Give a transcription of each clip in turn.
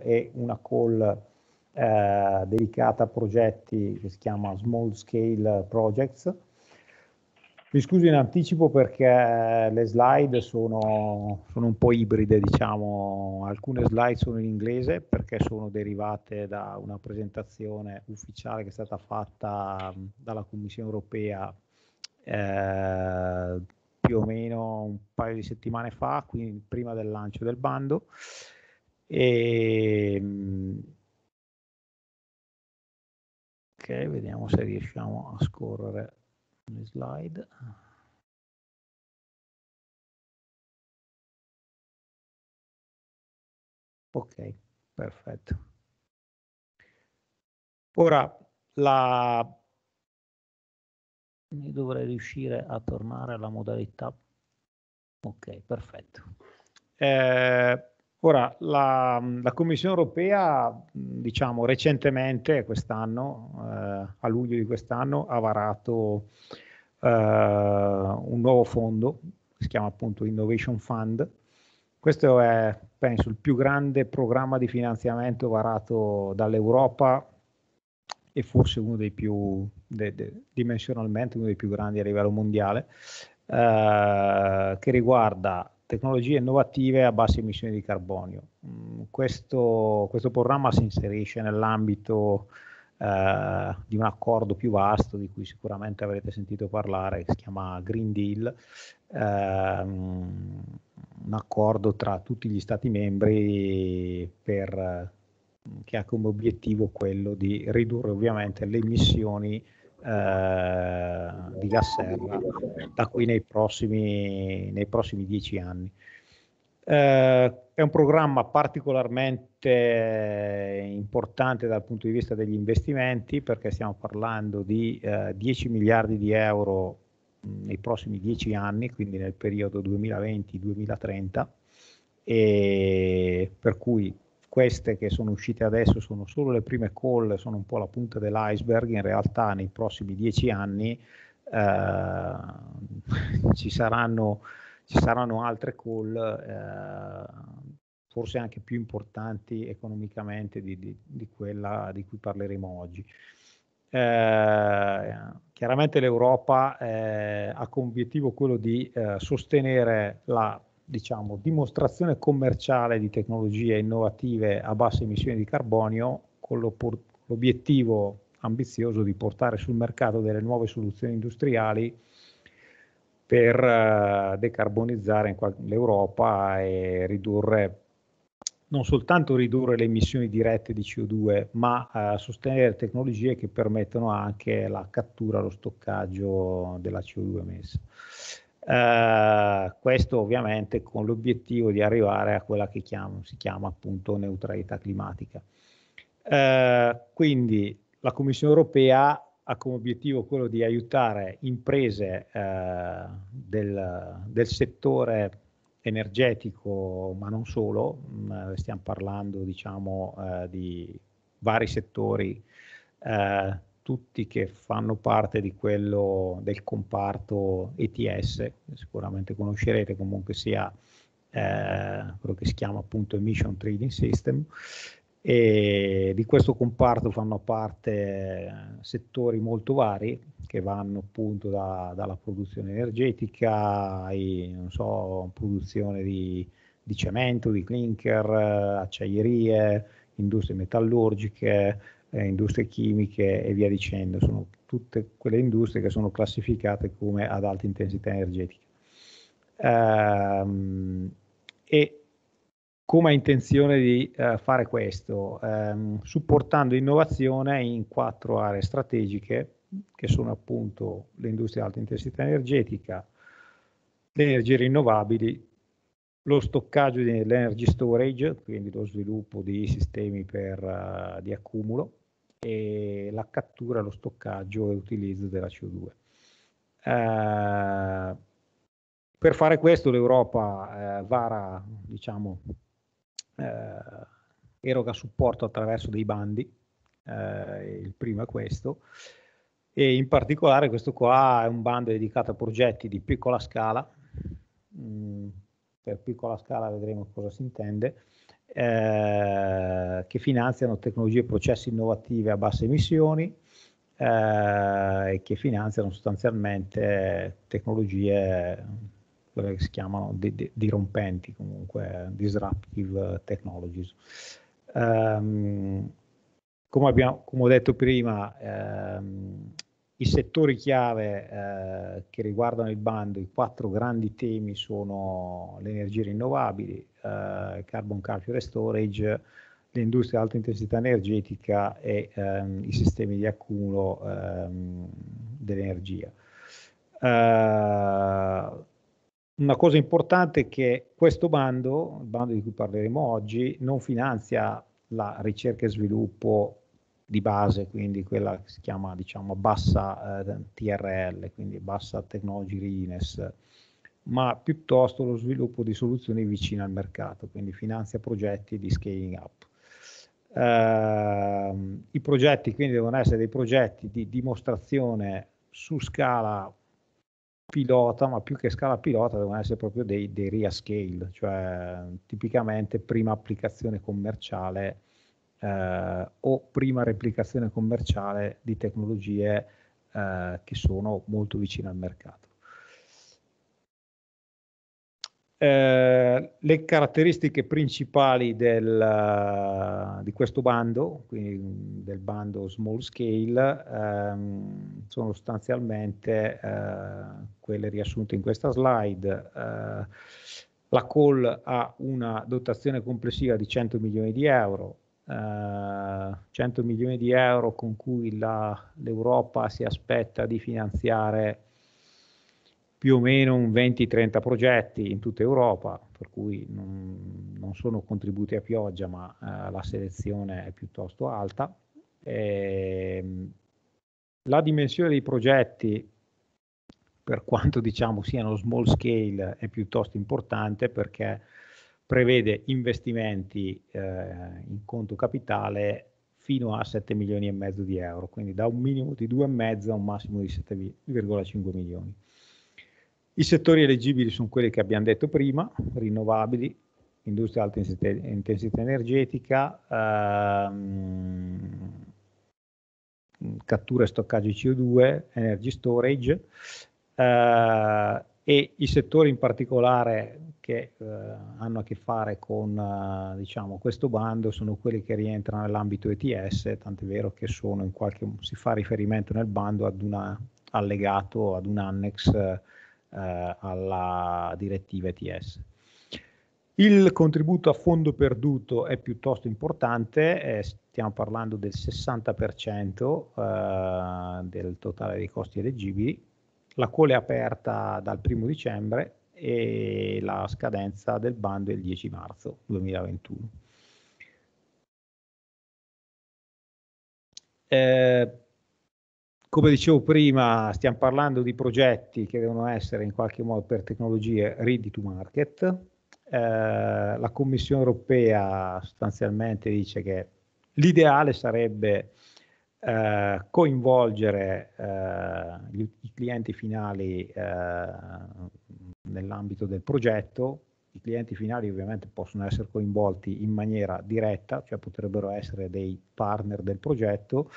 e una call eh, dedicata a progetti che si chiama Small Scale Projects. Mi scuso in anticipo perché le slide sono, sono, un po' ibride, diciamo, alcune slide sono in inglese perché sono derivate da una presentazione ufficiale che è stata fatta dalla Commissione europea eh, più o meno un paio di settimane fa, quindi prima del lancio del bando. E, ehm, ok, vediamo se riusciamo a scorrere le slide. Ok, perfetto. Ora la... mi dovrei riuscire a tornare alla modalità. Ok, perfetto. Eh, Ora, la, la, Commissione europea, diciamo, recentemente, quest'anno, eh, a luglio di quest'anno, ha varato eh, un nuovo fondo, si chiama appunto Innovation Fund. Questo è, penso, il più grande programma di finanziamento varato dall'Europa e forse uno dei più, de, de, dimensionalmente, uno dei più grandi a livello mondiale, eh, che riguarda tecnologie innovative a basse emissioni di carbonio. Mm, questo, questo programma si inserisce nell'ambito eh, di un accordo più vasto di cui sicuramente avrete sentito parlare, che si chiama Green Deal, ehm, un accordo tra tutti gli Stati membri per, che ha come obiettivo quello di ridurre ovviamente le emissioni eh, di Serra da qui nei prossimi, nei prossimi dieci anni. Eh, è un programma particolarmente importante dal punto di vista degli investimenti perché stiamo parlando di eh, 10 miliardi di euro nei prossimi dieci anni, quindi nel periodo 2020-2030, e per cui queste che sono uscite adesso sono solo le prime call, sono un po' la punta dell'iceberg, in realtà nei prossimi dieci anni eh, ci, saranno, ci, saranno, altre call eh, forse anche più importanti economicamente di, di, di quella di cui parleremo oggi. Eh, chiaramente l'Europa eh, ha come obiettivo quello di eh, sostenere la diciamo, dimostrazione commerciale di tecnologie innovative a basse emissioni di carbonio con l'obiettivo ambizioso di portare sul mercato delle nuove soluzioni industriali per eh, decarbonizzare l'Europa e ridurre non soltanto ridurre le emissioni dirette di CO2, ma eh, sostenere tecnologie che permettono anche la cattura, lo stoccaggio della CO2 emessa. Uh, questo ovviamente con l'obiettivo di arrivare a quella che chiamo, si chiama appunto neutralità climatica. Uh, quindi la Commissione europea ha come obiettivo quello di aiutare imprese uh, del, del, settore energetico, ma non solo, mh, mm, stiamo parlando diciamo di vari settori tutti che fanno parte di quello del comparto ETS, sicuramente conoscerete comunque sia eh, quello che si chiama appunto Emission Trading System, e di questo comparto fanno parte eh, settori molto vari che vanno appunto da, dalla produzione energetica ai, so, produzione di, di, cemento, di clinker, eh, acciaierie, industrie metallurgiche, eh, industrie chimiche e via dicendo, sono tutte quelle industrie che sono classificate come ad alta intensità energetica. Um, e come ha intenzione di uh, fare questo? Um, supportando innovazione in quattro aree strategiche che sono appunto le industrie ad alta intensità energetica, le energie rinnovabili, lo stoccaggio dell'energy storage, quindi lo sviluppo di sistemi per, uh, di accumulo, e la cattura, lo stoccaggio e l'utilizzo della CO2. Eh, per fare questo l'Europa eh, vara, diciamo, eh, eroga supporto attraverso dei bandi, eh, il primo è questo, e in particolare questo qua è un bando dedicato a progetti di piccola scala, mh, mm, per piccola scala vedremo cosa si intende, eh, che finanziano tecnologie e processi innovative a basse emissioni eh, e che finanziano sostanzialmente tecnologie quelle che si chiamano di, di, dirompenti comunque, disruptive technologies. Um, come, abbiamo, come, ho detto prima, ehm, i settori chiave eh, che riguardano il bando, i quattro grandi temi sono le energie rinnovabili, eh, carbon capture e storage, l'industria ad alta intensità energetica e ehm, i sistemi di accumulo ehm, dell'energia. Uh, una cosa importante è che questo bando, il bando di cui parleremo oggi, non finanzia la ricerca e sviluppo di base, quindi quella che si chiama diciamo, bassa eh, TRL, quindi bassa technology readiness, ma piuttosto lo sviluppo di soluzioni vicine al mercato, quindi finanzia progetti di scaling up. Eh, I progetti quindi devono essere dei progetti di dimostrazione su scala pilota, ma più che scala pilota devono essere proprio dei, dei real scale, cioè tipicamente prima applicazione commerciale eh, o prima replicazione commerciale di tecnologie eh, che sono molto vicine al mercato. Eh, le caratteristiche principali del, di questo bando, quindi del bando small scale, ehm, sono sostanzialmente eh, quelle riassunte in questa slide. Eh, la call ha una dotazione complessiva di 100 milioni di euro, 100 eh, milioni di euro con cui la, l'Europa si aspetta di finanziare più o meno un 20-30 progetti in tutta Europa, per cui non, non sono contributi a pioggia, ma eh, la selezione è piuttosto alta. E, ehm, la dimensione dei progetti, per quanto diciamo siano small scale, è piuttosto importante perché prevede investimenti eh, in conto capitale fino a 7 milioni e mezzo di euro, quindi da un minimo di 2,5 a un massimo di 7,5 milioni. I settori elegibili sono quelli che abbiamo detto prima, rinnovabili, industria alta intensità energetica, ehm, cattura e stoccaggio di CO2, energy storage eh, e i settori in particolare che eh, hanno a che fare con eh, diciamo, questo bando sono quelli che rientrano nell'ambito ETS, tant'è vero che qualche, si fa riferimento nel bando ad un allegato, ad un annex eh, alla direttiva ETS. Il contributo a fondo perduto è piuttosto importante, eh, stiamo parlando del 60% eh, del totale dei costi elegibili, la quale è aperta dal 1 dicembre e la scadenza del bando è il 10 marzo 2021. Eh, come dicevo prima, stiamo parlando di progetti che devono essere in qualche modo per tecnologie ready to market. Eh, la Commissione europea sostanzialmente dice che l'ideale sarebbe eh, coinvolgere eh, gli, i clienti finali eh, nell'ambito del progetto. I clienti finali ovviamente possono essere coinvolti in maniera diretta, cioè potrebbero essere dei partner del progetto,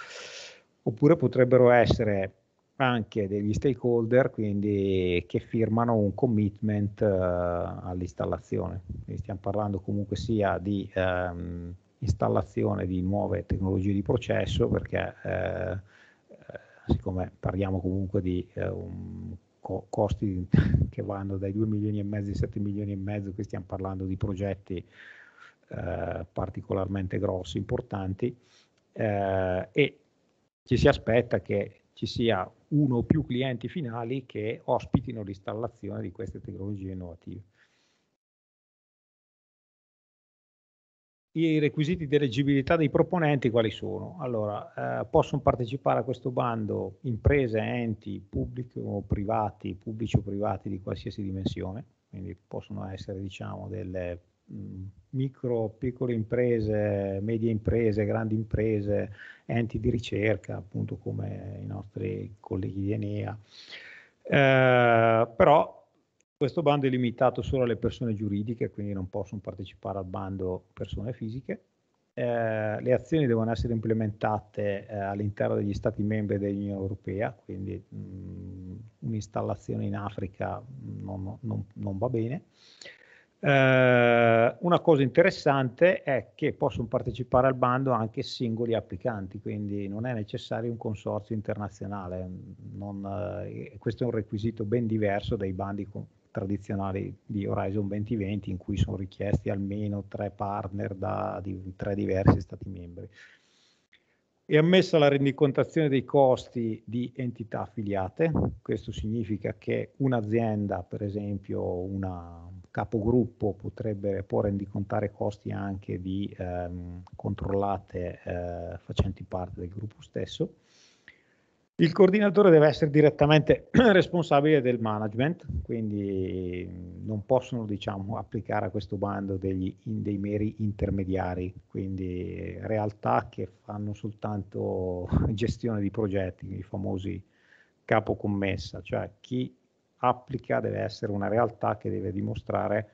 oppure potrebbero essere anche degli stakeholder, quindi che firmano un commitment eh, all'installazione. Quindi stiamo parlando comunque sia di ehm, installazione di nuove tecnologie di processo, perché eh, eh siccome parliamo comunque di eh, un co- costi che vanno dai 2 milioni e mezzo ai 7 milioni e mezzo, qui stiamo parlando di progetti eh, particolarmente grossi, importanti, eh, e ci si aspetta che ci sia uno o più clienti finali che ospitino l'installazione di queste tecnologie innovative. i requisiti di elegibilità dei proponenti quali sono? Allora, eh, possono partecipare a questo bando imprese, enti, pubblici o privati, pubblici o privati di qualsiasi dimensione, quindi possono essere diciamo delle mh, mm, micro, piccole imprese, medie imprese, grandi imprese, enti di ricerca, appunto come i nostri colleghi di Enea. Eh, però questo bando è limitato solo alle persone giuridiche, quindi non possono partecipare al bando persone fisiche. Eh, le azioni devono essere implementate eh, all'interno degli Stati membri dell'Unione Europea, quindi mm, un'installazione in Africa mm, non, non, non va bene. Eh, una cosa interessante è che possono partecipare al bando anche singoli applicanti, quindi non è necessario un consorzio internazionale, non, eh, questo è un requisito ben diverso dai bandi con, tradizionali di Horizon 2020 in cui sono richiesti almeno tre partner da di, tre diversi Stati membri. È ammessa la rendicontazione dei costi di entità affiliate, questo significa che un'azienda, per esempio un capogruppo, potrebbe, può rendicontare costi anche di ehm, controllate eh, facenti parte del gruppo stesso il coordinatore deve essere direttamente responsabile del management, quindi non possono diciamo, applicare a questo bando degli, dei meri intermediari, quindi realtà che fanno soltanto gestione di progetti, i famosi capocommessa, cioè chi applica deve essere una realtà che deve dimostrare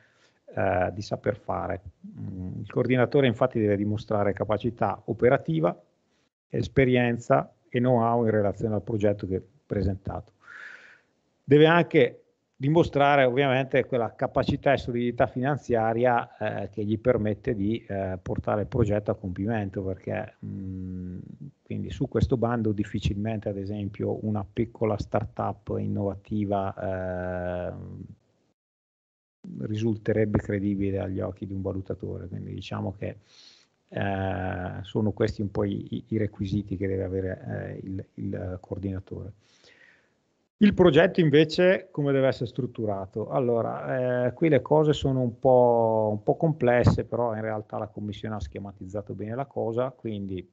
eh, di saper fare. Mm, il coordinatore infatti deve dimostrare capacità operativa, esperienza e know-how in relazione al progetto che presentato. Deve anche dimostrare ovviamente quella capacità e solidità finanziaria eh, che gli permette di eh, portare il progetto a compimento perché mh, mm, quindi su questo bando difficilmente ad esempio una piccola startup innovativa eh, risulterebbe credibile agli occhi di un valutatore quindi diciamo che eh, sono questi un po' i, i, requisiti che deve avere eh, il, il, coordinatore. Il progetto invece come deve essere strutturato? Allora, eh, qui le cose sono un po', un po' complesse, però in realtà la commissione ha schematizzato bene la cosa, quindi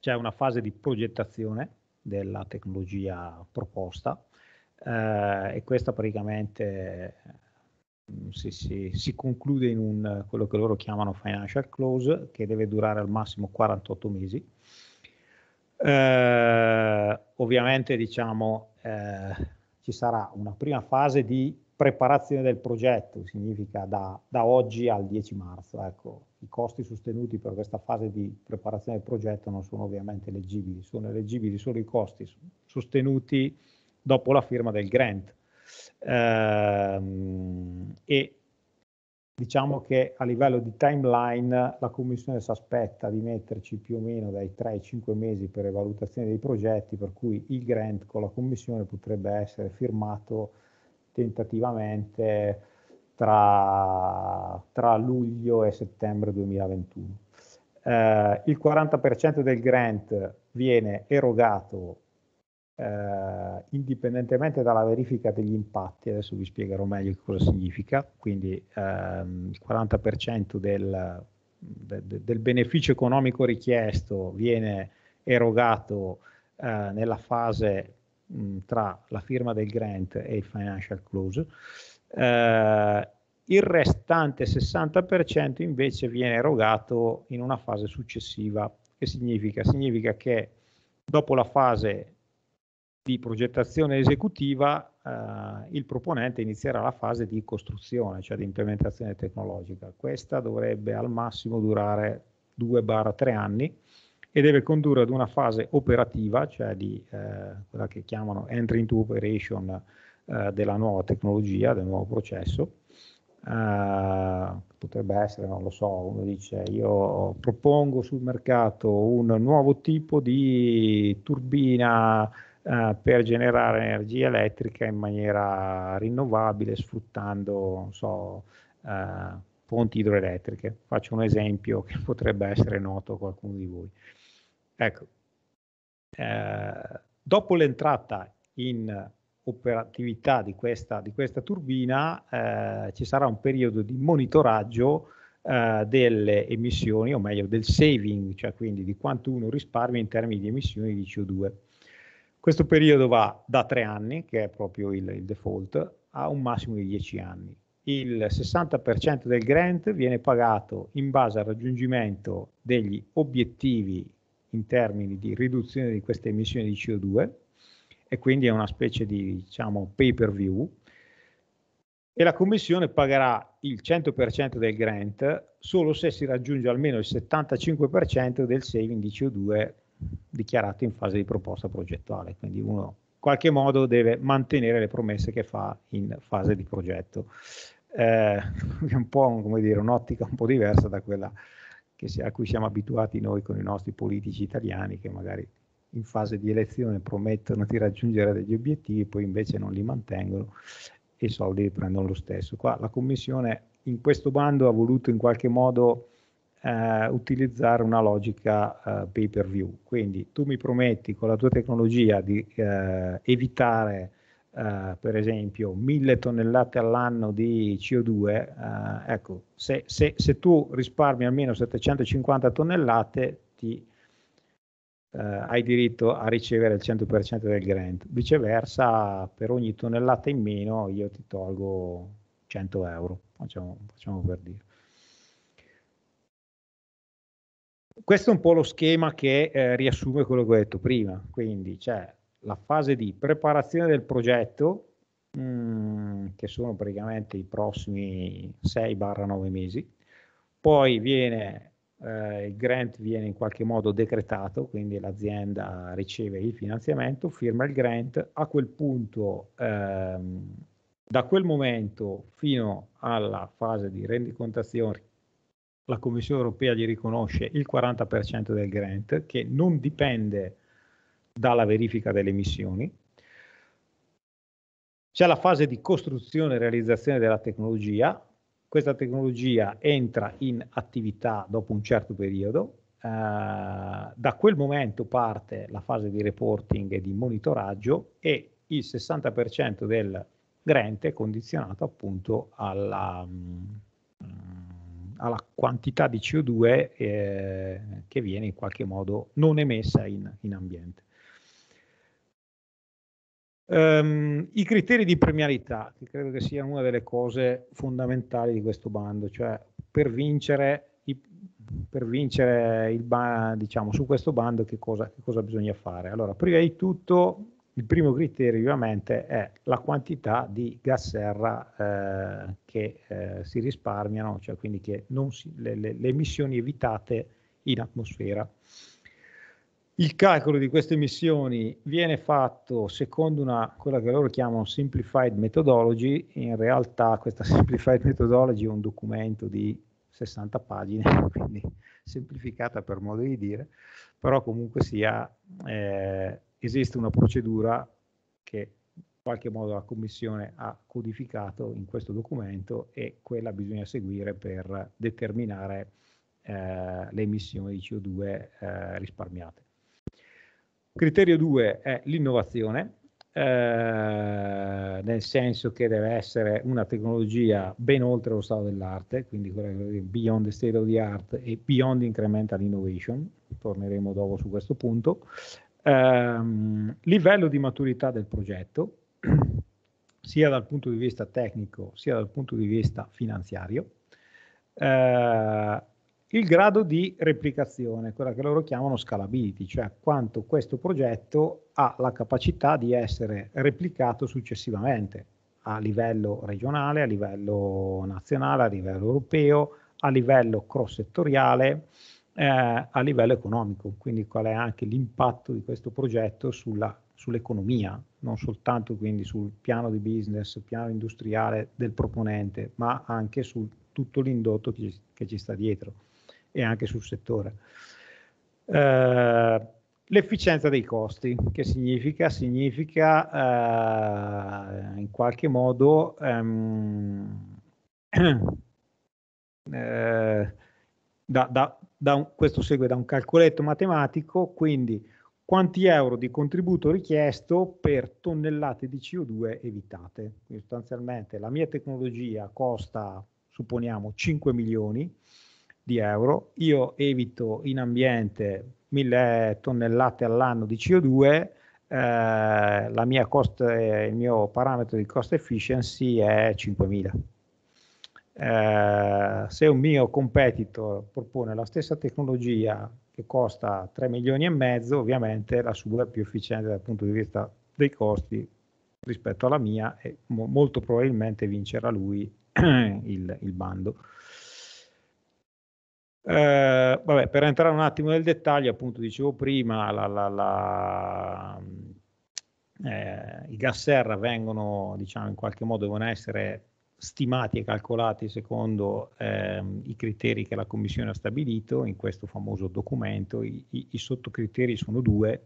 c'è una fase di progettazione della tecnologia proposta, eh, e questa praticamente si, si, si, conclude in un, quello che loro chiamano financial close, che deve durare al massimo 48 mesi. Eh, ovviamente, diciamo, eh, ci sarà una prima fase di preparazione del progetto, significa da, da oggi al 10 marzo. Ecco, i costi sostenuti per questa fase di preparazione del progetto non sono ovviamente leggibili, sono leggibili solo i costi sostenuti dopo la firma del grant Ehm, e diciamo che a livello di timeline la commissione si aspetta di metterci più o meno dai 3 ai 5 mesi per valutazione dei progetti, per cui il grant con la commissione potrebbe essere firmato tentativamente tra, tra luglio e settembre 2021. Eh, il 40% del grant viene erogato eh, indipendentemente dalla verifica degli impatti, adesso vi spiegherò meglio che cosa significa, quindi ehm, il 40% del, de, de, del, beneficio economico richiesto viene erogato eh, nella fase mh, tra la firma del grant e il financial close. Eh, il restante 60% invece viene erogato in una fase successiva. Che significa? Significa che dopo la fase di progettazione esecutiva eh, il proponente inizierà la fase di costruzione, cioè di implementazione tecnologica. Questa dovrebbe al massimo durare 2-3 anni e deve condurre ad una fase operativa, cioè di eh, quella che chiamano entry into operation eh, della nuova tecnologia, del nuovo processo. Eh, potrebbe essere, non lo so, uno dice io propongo sul mercato un nuovo tipo di turbina eh, per generare energia elettrica in maniera rinnovabile sfruttando so, eh, fonti idroelettriche. Faccio un esempio che potrebbe essere noto a qualcuno di voi. Ecco, eh, dopo l'entrata in operatività di questa, di questa turbina eh, ci sarà un periodo di monitoraggio eh, delle emissioni, o meglio del saving, cioè quindi di quanto uno risparmia in termini di emissioni di CO2. Questo periodo va da tre anni, che è proprio il, il default, a un massimo di dieci anni. Il 60% del grant viene pagato in base al raggiungimento degli obiettivi in termini di riduzione di queste emissioni di CO2 e quindi è una specie di diciamo, pay per view e la commissione pagherà il 100% del grant solo se si raggiunge almeno il 75% del saving di CO2 dichiarato in fase di proposta progettuale, quindi uno in qualche modo deve mantenere le promesse che fa in fase di progetto. Eh, è un po' un, dire, un'ottica un po' diversa da quella si, a cui siamo abituati noi con i nostri politici italiani che magari in fase di elezione promettono di raggiungere degli obiettivi, poi invece non li mantengono e i soldi li prendono lo stesso. Qua la Commissione in questo bando ha voluto in qualche modo eh, utilizzare una logica eh, pay per view. Quindi tu mi prometti con la tua tecnologia di eh, evitare eh, per esempio mille tonnellate all'anno di CO2, eh, ecco, se, se, se, tu risparmi almeno 750 tonnellate ti, eh, hai diritto a ricevere il 100% del grant, viceversa per ogni tonnellata in meno io ti tolgo 100 euro, facciamo, facciamo per dire. Questo è un po' lo schema che eh, riassume quello che ho detto prima, quindi c'è la fase di preparazione del progetto, mm, che sono praticamente i prossimi 6-9 mesi, poi viene eh, il grant viene in qualche modo decretato, quindi l'azienda riceve il finanziamento, firma il grant, a quel punto, ehm, da quel momento fino alla fase di rendicontazione la Commissione europea gli riconosce il 40% del grant che non dipende dalla verifica delle emissioni. C'è la fase di costruzione e realizzazione della tecnologia. Questa tecnologia entra in attività dopo un certo periodo. Eh, da quel momento parte la fase di reporting e di monitoraggio e il 60% del grant è condizionato appunto alla, mm, alla quantità di CO2 eh, che viene in qualche modo non emessa in, in ambiente. Um, I criteri di premialità, che credo che sia una delle cose fondamentali di questo bando, cioè per vincere, i, per vincere il, diciamo, su questo bando che cosa, che cosa bisogna fare? Allora, prima di tutto il primo criterio ovviamente è la quantità di gas serra eh, che eh, si risparmiano, cioè quindi che si, le, le, le, emissioni evitate in atmosfera. Il calcolo di queste emissioni viene fatto secondo una, quella che loro chiamano Simplified Methodology, in realtà questa Simplified Methodology è un documento di 60 pagine, quindi semplificata per modo di dire, però comunque sia eh, esiste una procedura che in qualche modo la Commissione ha codificato in questo documento e quella bisogna seguire per determinare eh, le emissioni di CO2 eh, risparmiate. Criterio 2 è l'innovazione, eh, nel senso che deve essere una tecnologia ben oltre lo stato dell'arte, quindi beyond the state of the art e beyond incremental innovation, torneremo dopo su questo punto, Ehm, livello di maturità del progetto, sia dal punto di vista tecnico sia dal punto di vista finanziario. Ehm, il grado di replicazione, quella che loro chiamano scalability, cioè quanto questo progetto ha la capacità di essere replicato successivamente a livello regionale, a livello nazionale, a livello europeo, a livello cross settoriale, eh, a livello economico, quindi qual è anche l'impatto di questo progetto sulla, sull'economia, non soltanto quindi sul piano di business, piano industriale del proponente, ma anche su tutto l'indotto che, che ci sta dietro e anche sul settore. Eh, L'efficienza dei costi, che significa? Significa eh, in qualche modo ehm, eh, da, da, un, questo segue da un calcoletto matematico, quindi quanti euro di contributo richiesto per tonnellate di CO2 evitate. Quindi sostanzialmente la mia tecnologia costa, supponiamo, 5 milioni di euro, io evito in ambiente 1000 tonnellate all'anno di CO2, eh, cost, il mio parametro di cost efficiency è 5000. Eh, se un mio competitor propone la stessa tecnologia che costa 3 milioni e mezzo, ovviamente la sua è più efficiente dal punto di vista dei costi rispetto alla mia e mo- molto probabilmente vincerà lui il, il, bando. Eh, vabbè, per entrare un attimo nel dettaglio, appunto dicevo prima, la, la, la, eh, i gas serra vengono, diciamo, in qualche modo devono essere stimati e calcolati secondo ehm, i criteri che la Commissione ha stabilito in questo famoso documento. I, i, i sottocriteri sono due,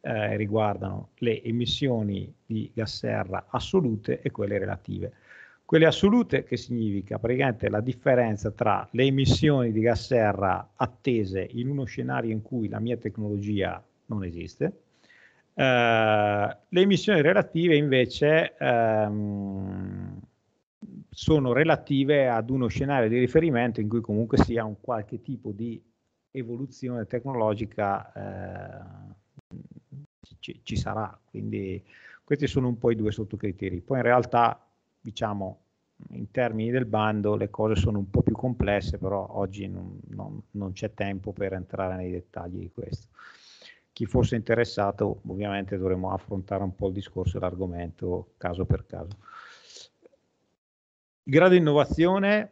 eh, riguardano le emissioni di gas serra assolute e quelle relative. Quelle assolute che significa praticamente la differenza tra le emissioni di gas serra attese in uno scenario in cui la mia tecnologia non esiste, eh, le emissioni relative invece ehm, sono relative ad uno scenario di riferimento in cui comunque sia un qualche tipo di evoluzione tecnologica eh, ci, ci, sarà. Quindi questi sono un po' i due sottocriteri. Poi in realtà, diciamo, in termini del bando le cose sono un po' più complesse, però oggi non, non, non c'è tempo per entrare nei dettagli di questo. Chi fosse interessato, ovviamente dovremmo affrontare un po' il discorso e l'argomento caso per caso. Il grado di innovazione,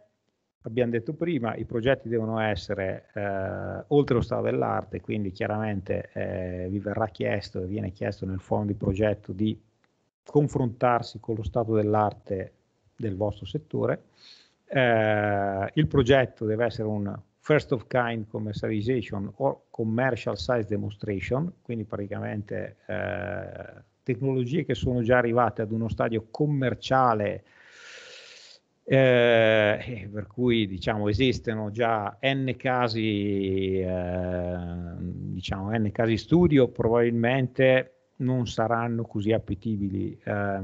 abbiamo detto prima, i progetti devono essere eh, oltre lo stato dell'arte, quindi chiaramente eh, vi verrà chiesto, e viene chiesto nel forum di progetto di confrontarsi con lo stato dell'arte del vostro settore. Eh, il progetto deve essere un first of kind commercialization o commercial size demonstration, quindi praticamente eh, tecnologie che sono già arrivate ad uno stadio commerciale eh, eh, per cui diciamo, esistono già n casi, eh, diciamo, n casi studio, probabilmente non saranno così appetibili. Eh,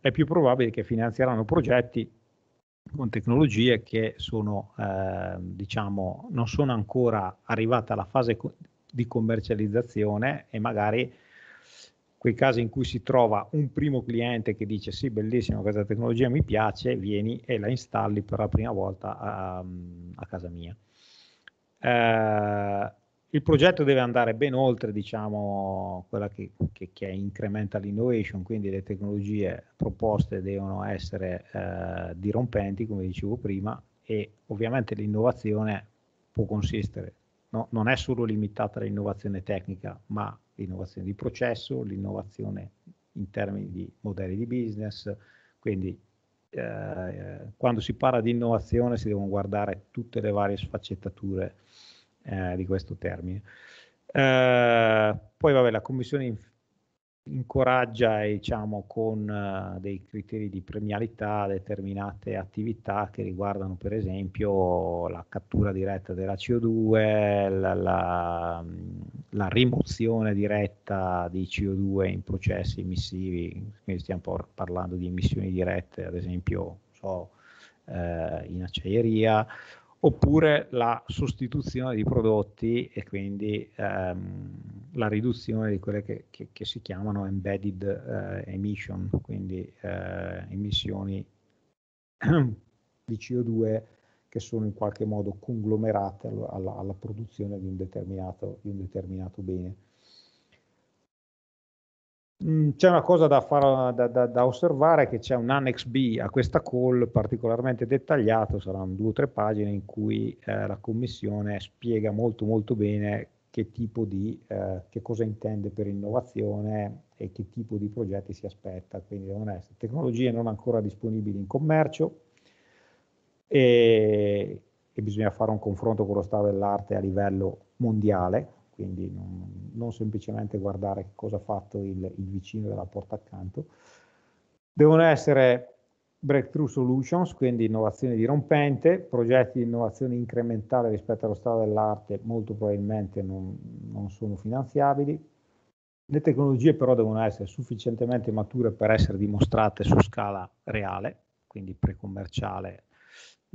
è più probabile che finanzieranno progetti con tecnologie che sono, eh, diciamo, non sono ancora arrivate alla fase di commercializzazione e magari quei casi in cui si trova un primo cliente che dice sì, bellissimo, questa tecnologia mi piace, vieni e la installi per la prima volta a, a casa mia. Eh, il progetto deve andare ben oltre, diciamo, quella che, che, che, è incremental innovation, quindi le tecnologie proposte devono essere eh, dirompenti, come dicevo prima, e ovviamente l'innovazione può consistere, no? non è solo limitata all'innovazione tecnica, ma l'innovazione di processo, l'innovazione in termini di modelli di business, quindi eh, quando si parla di innovazione si devono guardare tutte le varie sfaccettature eh, di questo termine. Eh, poi vabbè, la commissione incoraggia diciamo, con eh, dei criteri di premialità determinate attività che riguardano per esempio la cattura diretta della CO2, la, la, mm, la rimozione diretta di CO2 in processi emissivi, quindi stiamo parlando di emissioni dirette ad esempio so, eh, in acciaieria oppure la sostituzione di prodotti e quindi ehm, la riduzione di quelle che, che, che si chiamano embedded uh, emission, quindi uh, emissioni di CO2 che sono in qualche modo conglomerate alla, alla produzione di un determinato, di un determinato bene. Mm, c'è una cosa da, far, da, da, da, osservare che c'è un annex B a questa call particolarmente dettagliato, saranno due o tre pagine in cui eh, la Commissione spiega molto molto bene che tipo di, eh, che cosa intende per innovazione e che tipo di progetti si aspetta. Quindi devono essere tecnologie non ancora disponibili in commercio e, e bisogna fare un confronto con lo stato dell'arte a livello mondiale, quindi non, non semplicemente guardare cosa ha fatto il, il vicino della porta accanto. Devono essere breakthrough solutions, quindi innovazione dirompente, progetti di innovazione incrementale rispetto allo stato dell'arte molto probabilmente non, non sono finanziabili. Le tecnologie però devono essere sufficientemente mature per essere dimostrate su scala reale, quindi pre-commerciale,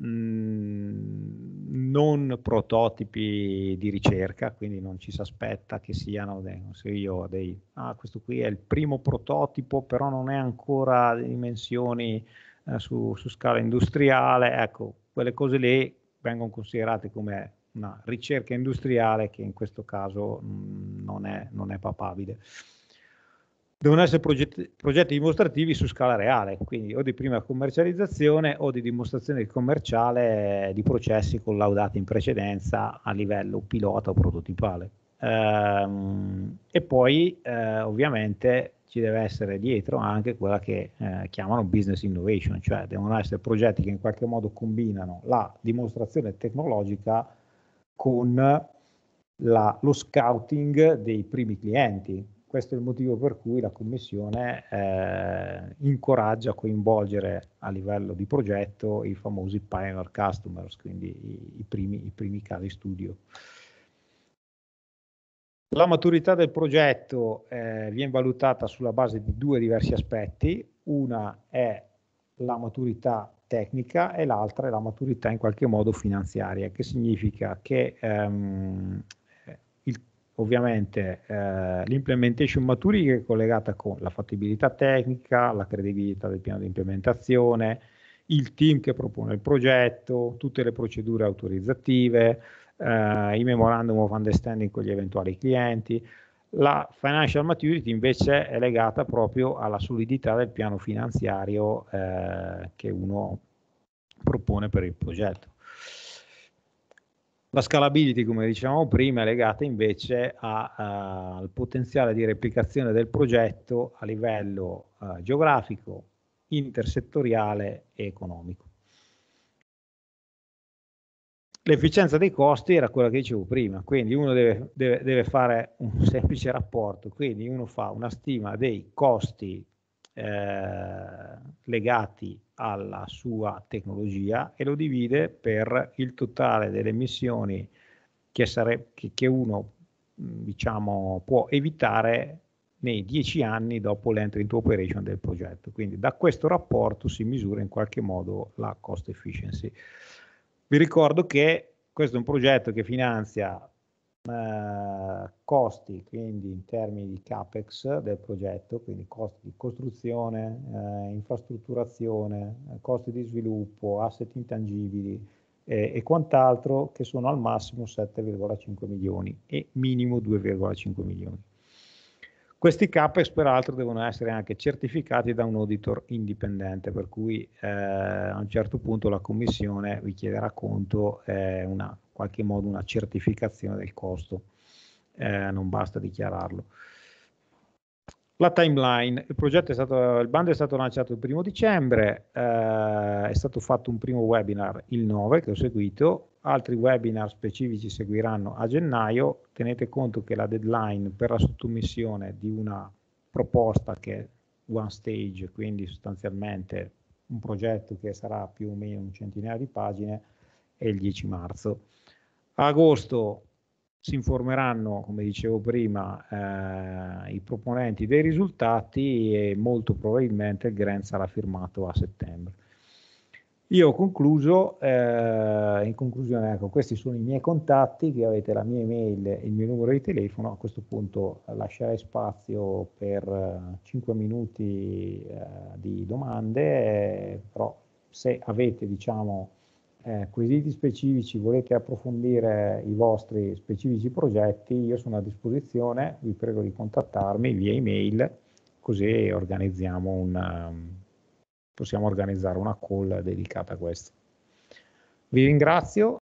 mm, non prototipi di ricerca, quindi non ci si aspetta che siano dei, non so io, dei, ah questo qui è il primo prototipo, però non è ancora di dimensioni eh, su, su, scala industriale, ecco, quelle cose lì vengono considerate come una ricerca industriale che in questo caso mh, mm, non, è, non, è, papabile. Devono essere progetti, progetti dimostrativi su scala reale, quindi o di prima commercializzazione o di dimostrazione commerciale eh, di processi collaudati in precedenza a livello pilota o prototipale. Ehm, e poi eh, ovviamente ci deve essere dietro anche quella che eh, chiamano business innovation, cioè devono essere progetti che in qualche modo combinano la dimostrazione tecnologica con la, lo scouting dei primi clienti. Questo è il motivo per cui la Commissione eh, incoraggia a coinvolgere a livello di progetto i famosi pioneer customers, quindi i, i, primi, i primi casi studio. La maturità del progetto eh, viene valutata sulla base di due diversi aspetti, una è la maturità tecnica e l'altra è la maturità in qualche modo finanziaria, che significa che ehm, il, ovviamente eh, l'implementation maturity è collegata con la fattibilità tecnica, la credibilità del piano di implementazione, il team che propone il progetto, tutte le procedure autorizzative, eh, i memorandum of understanding con gli eventuali clienti. La financial maturity invece è legata proprio alla solidità del piano finanziario eh, che uno propone per il progetto. La scalability, come dicevamo prima, è legata invece a, a, al potenziale di replicazione del progetto a livello uh, geografico, intersettoriale e economico. L'efficienza dei costi era quella che dicevo prima, quindi uno deve, deve, deve fare un semplice rapporto, quindi uno fa una stima dei costi eh, legati alla sua tecnologia e lo divide per il totale delle emissioni che, sare- che, che uno diciamo, può evitare nei 10 anni dopo l'entry into operation del progetto. Quindi da questo rapporto si misura in qualche modo la cost efficiency. Vi ricordo che questo è un progetto che finanzia eh, costi, quindi in termini di capex del progetto, quindi costi di costruzione, eh, infrastrutturazione, costi di sviluppo, asset intangibili eh, e quant'altro che sono al massimo 7,5 milioni e minimo 2,5 milioni. Questi CAPEX peraltro devono essere anche certificati da un auditor indipendente, per cui eh, a un certo punto la Commissione vi chiederà conto eh, una, in qualche modo una certificazione del costo, eh, non basta dichiararlo. La timeline, il, stato, il, bando è stato lanciato il primo dicembre, eh, è stato fatto un primo webinar il 9 che ho seguito, altri webinar specifici seguiranno a gennaio, tenete conto che la deadline per la sottomissione di una proposta che è one stage, quindi sostanzialmente un progetto che sarà più o meno un centinaio di pagine, è il 10 marzo. A agosto si informeranno, come dicevo prima, eh, i proponenti dei risultati e molto probabilmente il grant sarà firmato a settembre. Io ho concluso, eh, in conclusione, ecco, questi sono i miei contatti, qui avete la mia email, e il mio numero di telefono, a questo punto lascerei spazio per 5 eh, minuti eh, di domande, eh, però se avete, diciamo, eh, quesiti specifici, volete approfondire i vostri specifici progetti, io sono a disposizione, vi prego di contattarmi via email, così organizziamo una, um, possiamo organizzare una call dedicata a questo. Vi ringrazio.